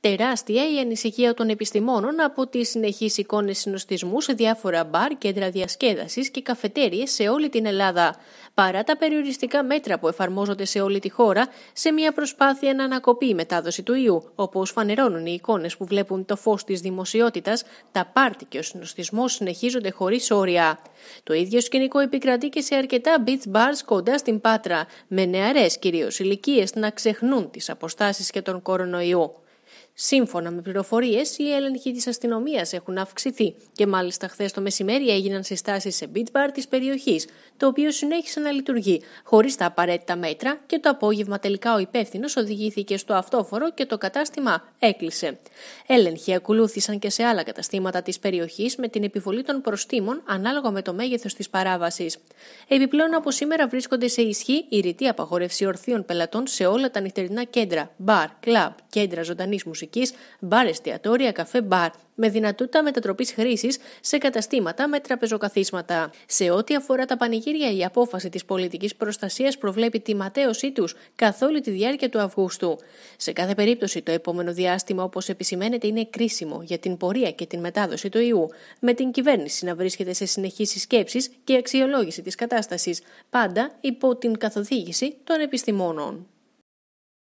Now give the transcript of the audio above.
Τεράστια η ανησυχία των επιστημόνων από τις συνεχείς εικόνες συνοστισμού σε διάφορα μπαρ, κέντρα διασκέδασης και καφετέρειε σε όλη την Ελλάδα, παρά τα περιοριστικά μέτρα που εφαρμόζονται σε όλη τη χώρα σε μια προσπάθεια να ανακοπεί η μετάδοση του ιού, όπως φανερώνουν οι εικόνες που βλέπουν το φως της δημοσιότητας, τα πάρτι και ο συνοστισμός συνεχίζονται χωρίς όρια. Το ίδιο σκηνικό επικρατεί και σε αρκετά beach bars κοντά στην Πάτρα, με νεαρές κυρίως ηλικίες να ξεχνούν τις αποστάσεις και τον κορονοϊό. Σύμφωνα με πληροφορίες, οι έλεγχοι της αστυνομίας έχουν αυξηθεί και μάλιστα χθες το μεσημέρι έγιναν συστάσεις σε beach bar της περιοχής, το οποίο συνέχισε να λειτουργεί χωρίς τα απαραίτητα μέτρα και το απόγευμα τελικά ο υπεύθυνος οδηγήθηκε στο αυτόφορο και το κατάστημα έκλεισε. Έλεγχοι ακολούθησαν και σε άλλα καταστήματα της περιοχής με την επιβολή των προστήμων ανάλογα με το μέγεθος της παράβασης. Επιπλέον από σήμερα βρίσκονται σε ισχύ η ρητή απαγόρευση ορθίων πελατών σε όλα τα νυχτερινά κέντρα, μπαρ, κλαμπ, κέντρα ζωντανής μουσικής, μπαρ εστιατόρια, καφέ μπαρ, με δυνατότητα μετατροπής χρήσης σε καταστήματα με τραπεζοκαθίσματα. Σε ό,τι αφορά τα πανηγύρια, η απόφαση της πολιτικής προστασίας προβλέπει τη ματέωσή τους καθ' όλη τη διάρκεια του Αυγούστου. Σε κάθε περίπτωση, το επόμενο διάστημα, όπως επισημαίνεται, είναι κρίσιμο για την πορεία και την μετάδοση του ιού, με την κυβέρνηση να βρίσκεται σε συνεχή συσκέψει και αξιολόγηση της κατάστασης, πάντα υπό την καθοδήγηση των επιστημόνων.